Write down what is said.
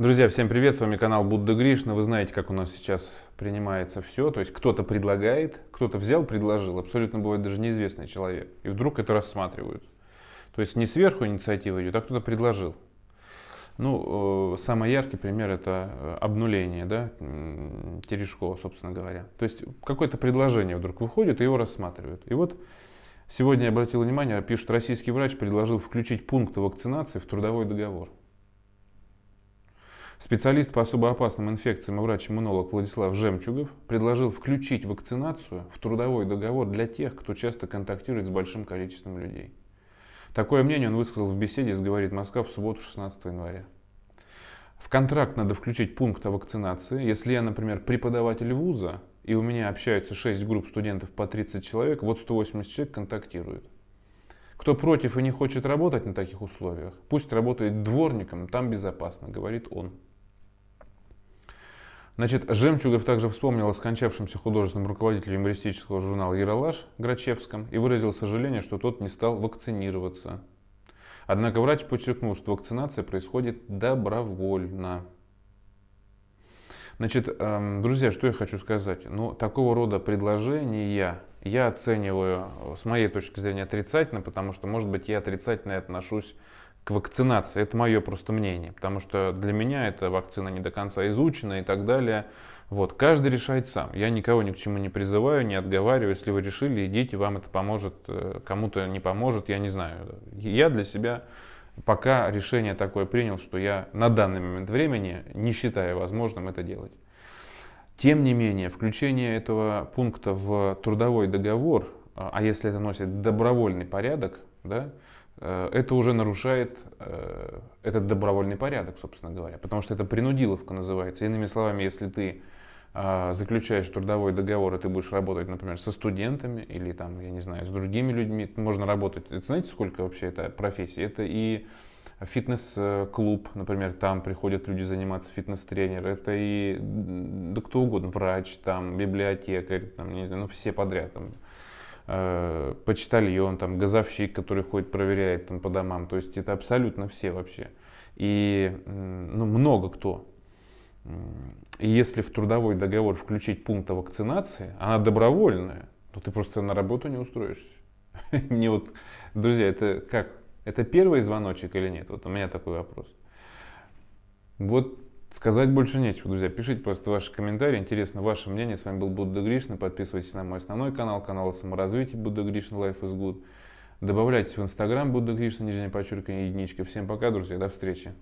Друзья, всем привет, с вами канал Будда Гришна. Вы знаете, как у нас сейчас принимается все. То есть кто-то предлагает, кто-то взял, предложил. Абсолютно бывает даже неизвестный человек. И вдруг это рассматривают. То есть не сверху инициатива идет, а кто-то предложил. Ну, э, самый яркий пример это э, обнуление, да, Терешкова, собственно говоря. То есть какое-то предложение вдруг выходит и его рассматривают. И вот сегодня я обратил внимание, пишут, российский врач предложил включить пункты вакцинации в трудовой договор. Специалист по особо опасным инфекциям и врач-иммунолог Владислав Жемчугов предложил включить вакцинацию в трудовой договор для тех, кто часто контактирует с большим количеством людей. Такое мнение он высказал в беседе с «Говорит Москва» в субботу 16 января. В контракт надо включить пункт о вакцинации. Если я, например, преподаватель вуза, и у меня общаются 6 групп студентов по 30 человек, вот 180 человек контактируют. Кто против и не хочет работать на таких условиях, пусть работает дворником, там безопасно, говорит он. Значит, Жемчугов также вспомнил о скончавшемся художественном руководителе юмористического журнала «Яралаш» Грачевском и выразил сожаление, что тот не стал вакцинироваться. Однако врач подчеркнул, что вакцинация происходит добровольно. Значит, эм, друзья, что я хочу сказать? Ну, такого рода предложения я оцениваю э, с моей точки зрения отрицательно, потому что, может быть, я отрицательно отношусь к вакцинации. Это мое просто мнение, потому что для меня эта вакцина не до конца изучена и так далее. Вот, каждый решает сам. Я никого ни к чему не призываю, не отговариваю. Если вы решили, идите, вам это поможет, э, кому-то не поможет, я не знаю. Я для себя пока решение такое принял, что я на данный момент времени не считаю возможным это делать. Тем не менее, включение этого пункта в трудовой договор, а, а если это носит добровольный порядок, да, Э, это уже нарушает э, этот добровольный порядок, собственно говоря, потому что это принудиловка называется. Иными словами, если ты э, заключаешь трудовой договор, и ты будешь работать, например, со студентами или там, я не знаю, с другими людьми, можно работать. Это, знаете, сколько вообще это профессий? Это и фитнес-клуб, например, там приходят люди заниматься, фитнес-тренер, это и да кто угодно, врач, там, библиотекарь, там, не знаю, ну, все подряд, там, э, почтальон, там, газовщик, который ходит, проверяет там, по домам. То есть это абсолютно все вообще. И ну, много кто. И если в трудовой договор включить пункт о вакцинации, она добровольная, то ты просто на работу не устроишься. Мне вот, друзья, это как? Это первый звоночек или нет? Вот у меня такой вопрос. Вот Сказать больше нечего, друзья. Пишите просто ваши комментарии. Интересно ваше мнение. С вами был Будда Гришна. Подписывайтесь на мой основной канал, канал саморазвития Будда Гришна Life is Good. Добавляйтесь в Инстаграм Будда Гришин, нижнее подчеркивание, единичка. Всем пока, друзья. До встречи.